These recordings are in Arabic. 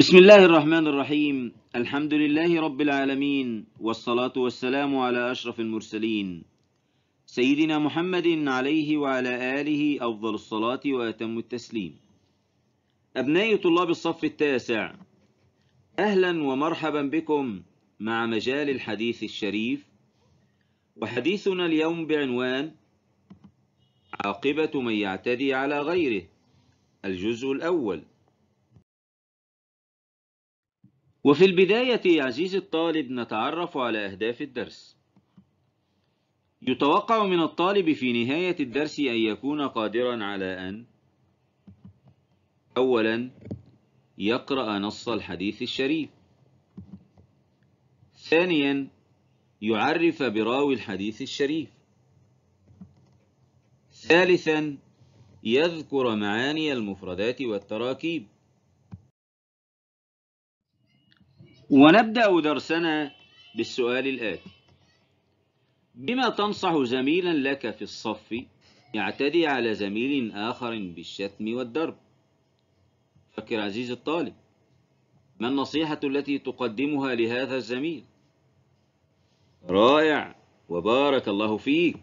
بسم الله الرحمن الرحيم الحمد لله رب العالمين والصلاة والسلام على أشرف المرسلين سيدنا محمد عليه وعلى آله أفضل الصلاة وأتم التسليم أبناء طلاب الصف التاسع أهلا ومرحبا بكم مع مجال الحديث الشريف وحديثنا اليوم بعنوان عاقبة من يعتدي على غيره الجزء الأول وفي البداية يا عزيزي الطالب نتعرف على أهداف الدرس يتوقع من الطالب في نهاية الدرس أن يكون قادرا على أن أولا يقرأ نص الحديث الشريف ثانيا يعرف براوي الحديث الشريف ثالثا يذكر معاني المفردات والتراكيب ونبدأ درسنا بالسؤال الآتي بما تنصح زميلا لك في الصف يعتدي على زميل آخر بالشتم والضرب فكر عزيز الطالب ما النصيحة التي تقدمها لهذا الزميل رائع وبارك الله فيك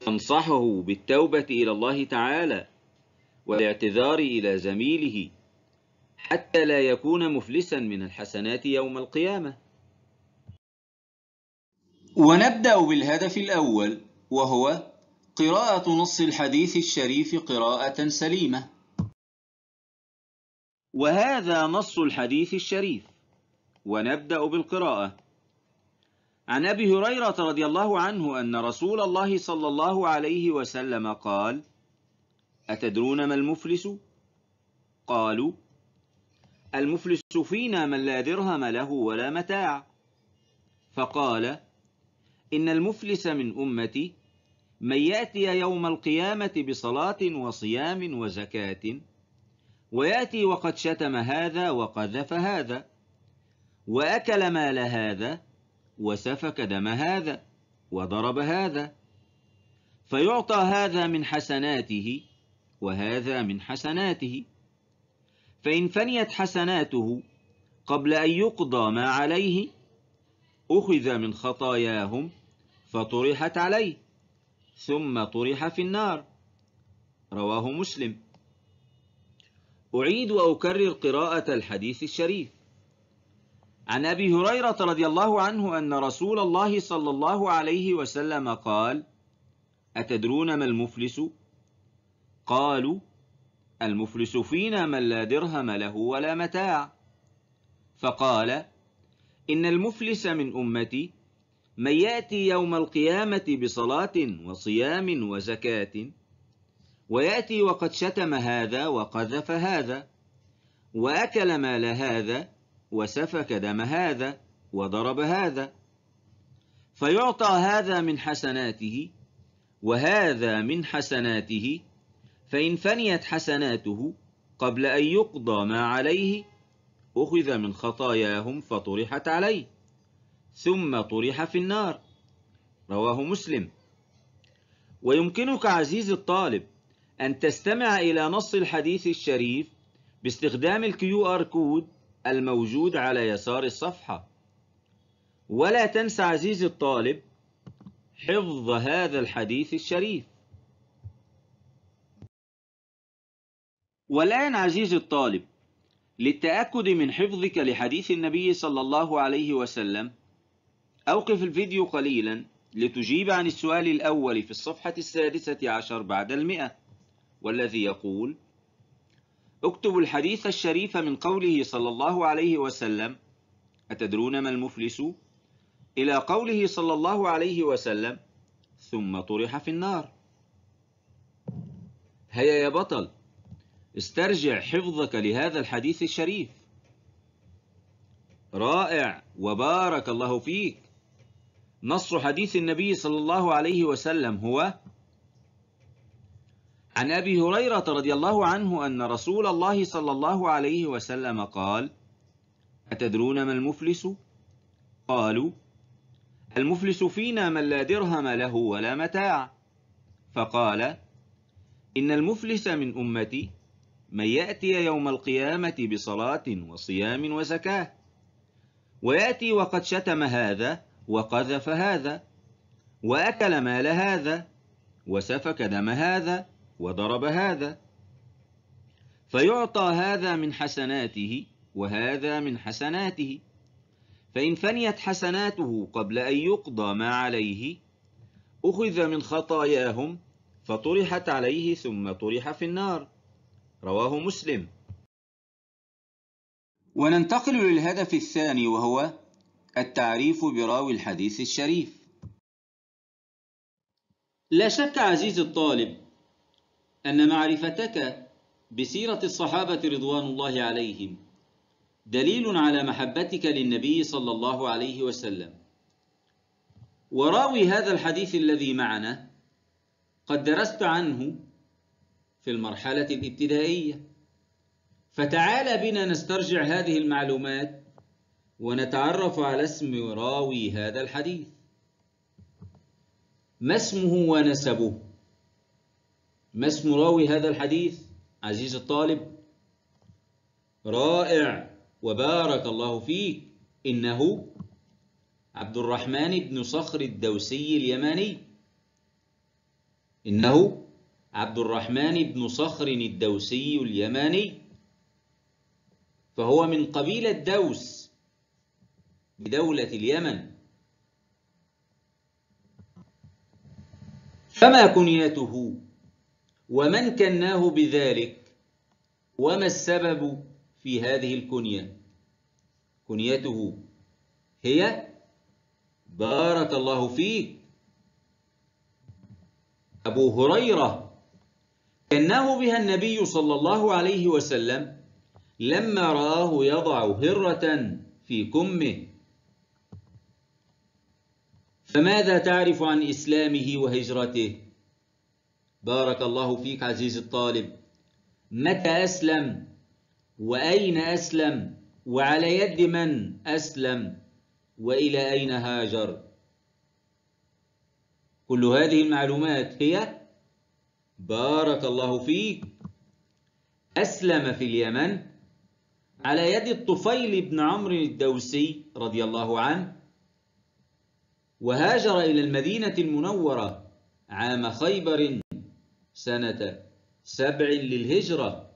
تنصحه بالتوبة إلى الله تعالى والاعتذار إلى زميله حتى لا يكون مفلسا من الحسنات يوم القيامة ونبدأ بالهدف الأول وهو قراءة نص الحديث الشريف قراءة سليمة وهذا نص الحديث الشريف ونبدأ بالقراءة عن أبي هريرة رضي الله عنه أن رسول الله صلى الله عليه وسلم قال أتدرون ما المفلس؟ قالوا المفلس فينا من لا درهم له ولا متاع فقال إن المفلس من أمتي من يأتي يوم القيامة بصلاة وصيام وزكاة ويأتي وقد شتم هذا وقذف هذا وأكل مال هذا وسفك دم هذا وضرب هذا فيعطى هذا من حسناته وهذا من حسناته فإن فنيت حسناته قبل أن يقضى ما عليه أخذ من خطاياهم فطرحت عليه ثم طرح في النار رواه مسلم أعيد وأكرر قراءة الحديث الشريف عن أبي هريرة رضي الله عنه أن رسول الله صلى الله عليه وسلم قال أتدرون ما المفلس؟ قالوا المفلس فينا من لا درهم له ولا متاع فقال إن المفلس من أمتي من يأتي يوم القيامة بصلاة وصيام وزكاة ويأتي وقد شتم هذا وقذف هذا وأكل مال هذا وسفك دم هذا وضرب هذا فيعطى هذا من حسناته وهذا من حسناته فإن فنيت حسناته قبل أن يقضى ما عليه أخذ من خطاياهم فطرحت عليه ثم طرح في النار رواه مسلم ويمكنك عزيزي الطالب أن تستمع إلى نص الحديث الشريف باستخدام الكيو آر كود الموجود على يسار الصفحة ولا تنس عزيزي الطالب حفظ هذا الحديث الشريف والآن عزيزي الطالب للتأكد من حفظك لحديث النبي صلى الله عليه وسلم أوقف الفيديو قليلا لتجيب عن السؤال الأول في الصفحة السادسة عشر بعد المئة والذي يقول اكتب الحديث الشريف من قوله صلى الله عليه وسلم أتدرون ما المفلس؟ إلى قوله صلى الله عليه وسلم ثم طرح في النار هيا يا بطل استرجع حفظك لهذا الحديث الشريف رائع وبارك الله فيك نص حديث النبي صلى الله عليه وسلم هو عن أبي هريرة رضي الله عنه أن رسول الله صلى الله عليه وسلم قال أتدرون ما المفلس؟ قالوا المفلس فينا من لا درهم له ولا متاع فقال إن المفلس من أمتي من يأتي يوم القيامة بصلاة وصيام وزكاة ويأتي وقد شتم هذا وقذف هذا وأكل مال هذا وسفك دم هذا وضرب هذا فيعطى هذا من حسناته وهذا من حسناته فإن فنيت حسناته قبل أن يقضى ما عليه أخذ من خطاياهم فطرحت عليه ثم طرح في النار رواه مسلم وننتقل للهدف الثاني وهو التعريف براوي الحديث الشريف لا شك عزيزي الطالب أن معرفتك بسيرة الصحابة رضوان الله عليهم دليل على محبتك للنبي صلى الله عليه وسلم وراوي هذا الحديث الذي معنا قد درست عنه في المرحلة الابتدائية فتعال بنا نسترجع هذه المعلومات ونتعرف على اسم راوي هذا الحديث ما اسمه ونسبه ما اسم راوي هذا الحديث عزيز الطالب رائع وبارك الله فيك إنه عبد الرحمن بن صخر الدوسي اليماني إنه عبد الرحمن بن صخر الدوسي اليماني فهو من قبيلة دوس بدولة اليمن فما كنيته ومن كناه بذلك وما السبب في هذه الكنية كنيته هي بارك الله فيك أبو هريرة كأنه بها النبي صلى الله عليه وسلم لما رآه يضع هرة في كمه فماذا تعرف عن إسلامه وهجرته؟ بارك الله فيك عزيزي الطالب متى أسلم؟ وأين أسلم؟ وعلى يد من أسلم؟ وإلى أين هاجر؟ كل هذه المعلومات هي بارك الله فيك أسلم في اليمن على يد الطفيل بن عمرو الدوسي رضي الله عنه وهاجر إلى المدينة المنورة عام خيبر سنة سبع للهجرة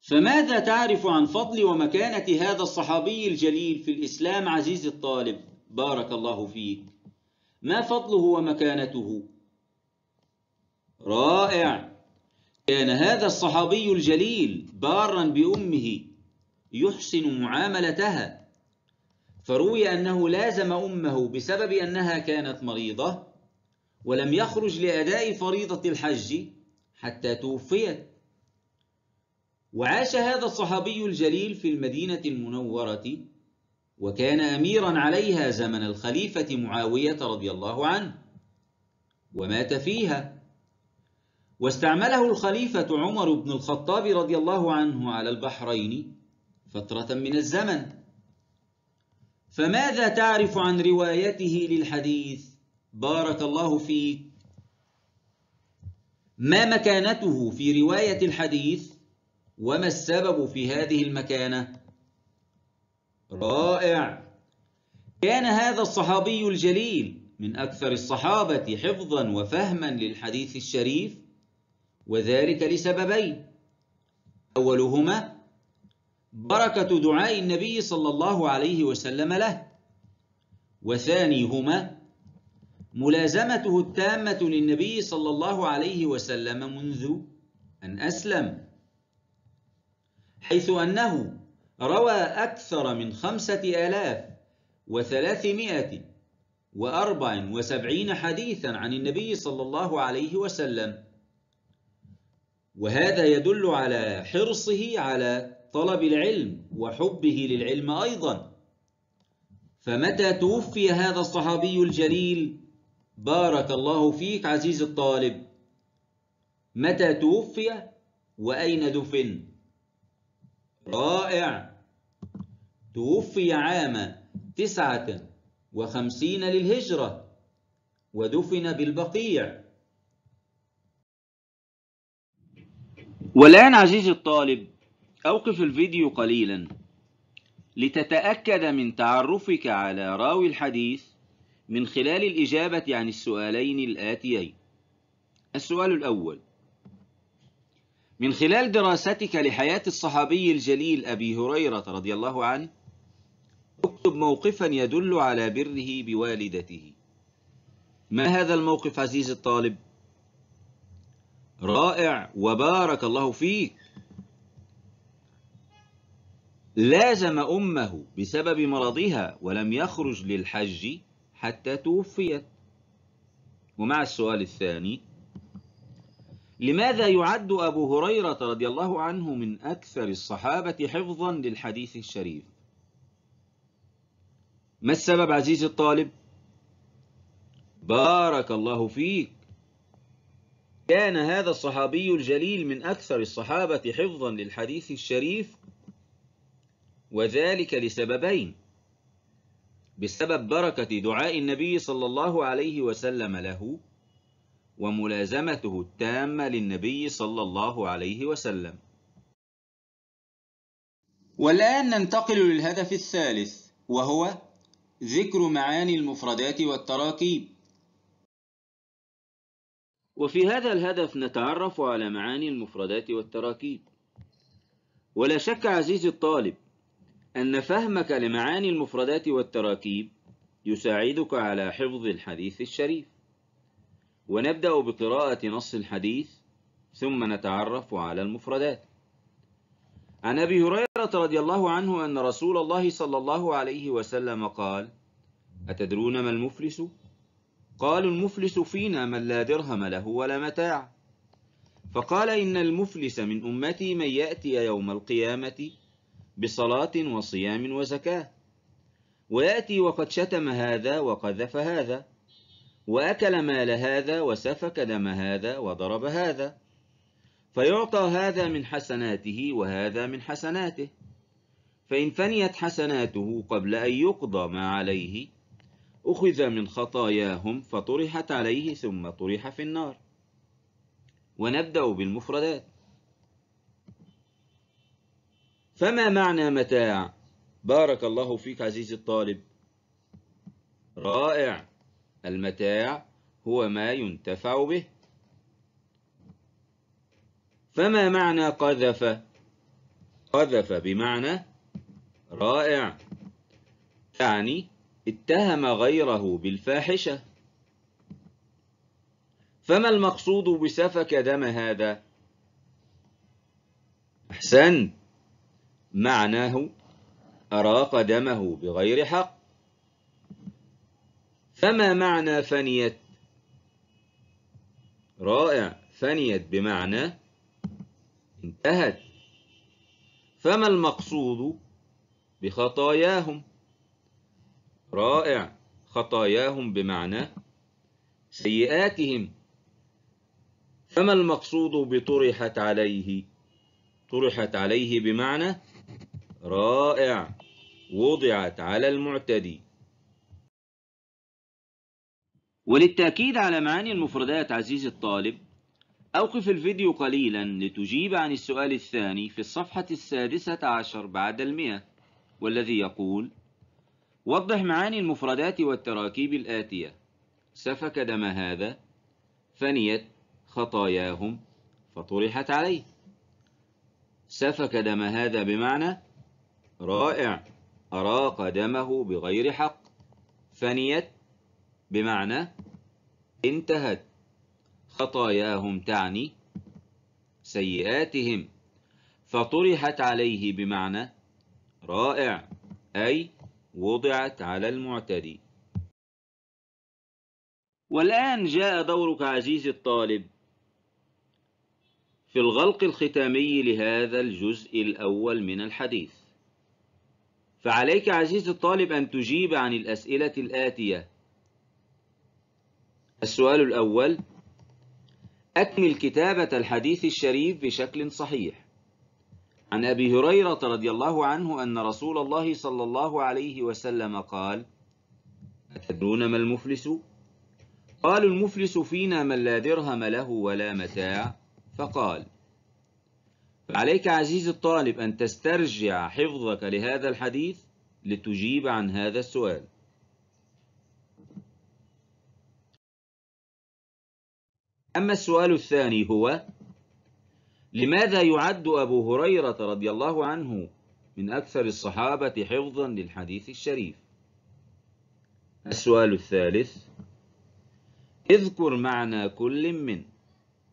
فماذا تعرف عن فضل ومكانة هذا الصحابي الجليل في الإسلام عزيز الطالب بارك الله فيك ما فضله ومكانته رائع كان هذا الصحابي الجليل بارا بأمه يحسن معاملتها فروي أنه لازم أمه بسبب أنها كانت مريضة ولم يخرج لأداء فريضة الحج حتى توفيت وعاش هذا الصحابي الجليل في المدينة المنورة وكان أميرا عليها زمن الخليفة معاوية رضي الله عنه ومات فيها واستعمله الخليفة عمر بن الخطاب رضي الله عنه على البحرين فترة من الزمن فماذا تعرف عن روايته للحديث بارك الله فيك ما مكانته في رواية الحديث وما السبب في هذه المكانة رائع كان هذا الصحابي الجليل من أكثر الصحابة حفظا وفهما للحديث الشريف وذلك لسببين أولهما بركة دعاء النبي صلى الله عليه وسلم له وثانيهما ملازمته التامة للنبي صلى الله عليه وسلم منذ أن أسلم حيث أنه روى أكثر من خمسة آلاف وثلاثمائة وأربع وسبعين حديثا عن النبي صلى الله عليه وسلم وهذا يدل على حرصه على طلب العلم وحبه للعلم أيضا فمتى توفي هذا الصحابي الجليل بارك الله فيك عزيز الطالب متى توفي وأين دفن رائع توفي عام تسعة وخمسين للهجرة ودفن بالبقيع والآن عزيزي الطالب أوقف الفيديو قليلا لتتأكد من تعرفك على راوي الحديث من خلال الإجابة عن السؤالين الآتيين السؤال الأول من خلال دراستك لحياة الصحابي الجليل أبي هريرة رضي الله عنه اكتب موقفا يدل على بره بوالدته ما هذا الموقف عزيزي الطالب رائع وبارك الله فيك لازم امه بسبب مرضها ولم يخرج للحج حتى توفيت ومع السؤال الثاني لماذا يعد أبو هريرة رضي الله عنه من أكثر الصحابة حفظا للحديث الشريف ما السبب عزيزي الطالب بارك الله فيك كان هذا الصحابي الجليل من أكثر الصحابة حفظا للحديث الشريف وذلك لسببين بسبب بركة دعاء النبي صلى الله عليه وسلم له وملازمته التامة للنبي صلى الله عليه وسلم والآن ننتقل للهدف الثالث وهو ذكر معاني المفردات والتراكيب وفي هذا الهدف نتعرف على معاني المفردات والتراكيب ولا شك عزيزي الطالب أن فهمك لمعاني المفردات والتراكيب يساعدك على حفظ الحديث الشريف ونبدأ بقراءة نص الحديث ثم نتعرف على المفردات عن أبي هريرة هريرة رضي الله عنه أن رسول الله صلى الله عليه وسلم قال أتدرون ما المفلس؟ قالوا المفلس فينا من لا درهم له ولا متاع فقال إن المفلس من أمتي من يأتي يوم القيامة بصلاة وصيام وزكاة ويأتي وقد شتم هذا وقذف هذا وأكل مال هذا وسفك دم هذا وضرب هذا فيعطى هذا من حسناته وهذا من حسناته فإن فنيت حسناته قبل أن يقضى ما عليه أخذ من خطاياهم فطرحت عليه ثم طرح في النار ونبدأ بالمفردات فما معنى متاع بارك الله فيك عزيزي الطالب رائع المتاع هو ما ينتفع به فما معنى قذف قذف بمعنى رائع يعني اتهم غيره بالفاحشة فما المقصود بسفك دم هذا أحسن معناه أراق دمه بغير حق فما معنى فنيت رائع فنيت بمعنى انتهت فما المقصود بخطاياهم رائع خطاياهم بمعنى سيئاتهم فما المقصود بطرحت عليه طرحت عليه بمعنى رائع وضعت على المعتدي وللتأكيد على معاني المفردات عزيزي الطالب أوقف الفيديو قليلا لتجيب عن السؤال الثاني في الصفحة السادسة عشر بعد المئة والذي يقول وضح معاني المفردات والتراكيب الآتية سفك دم هذا فنيت خطاياهم فطرحت عليه سفك دم هذا بمعنى رائع أراق دمه بغير حق فنيت بمعنى انتهت خطاياهم تعني سيئاتهم فطرحت عليه بمعنى رائع أي وضعت على المعتدي والآن جاء دورك عزيزي الطالب في الغلق الختامي لهذا الجزء الأول من الحديث فعليك عزيزي الطالب أن تجيب عن الأسئلة الآتية السؤال الأول أكمل كتابة الحديث الشريف بشكل صحيح عن أبي هريرة رضي الله عنه أن رسول الله صلى الله عليه وسلم قال أتدرون ما المفلس؟ قالوا المفلس فينا من لا درهم له ولا متاع فقال فعليك عزيز الطالب أن تسترجع حفظك لهذا الحديث لتجيب عن هذا السؤال أما السؤال الثاني هو لماذا يعد أبو هريرة رضي الله عنه من أكثر الصحابة حفظا للحديث الشريف السؤال الثالث اذكر معنى كل من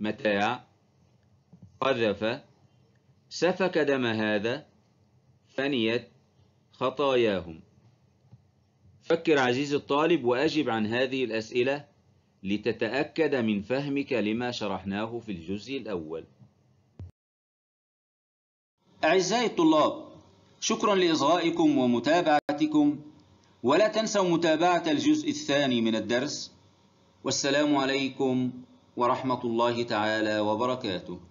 متاع قذف سفك دم هذا فنيت خطاياهم فكر عزيزي الطالب وأجب عن هذه الأسئلة لتتأكد من فهمك لما شرحناه في الجزء الأول أعزائي الطلاب شكرا لإصغائكم ومتابعتكم ولا تنسوا متابعة الجزء الثاني من الدرس والسلام عليكم ورحمة الله تعالى وبركاته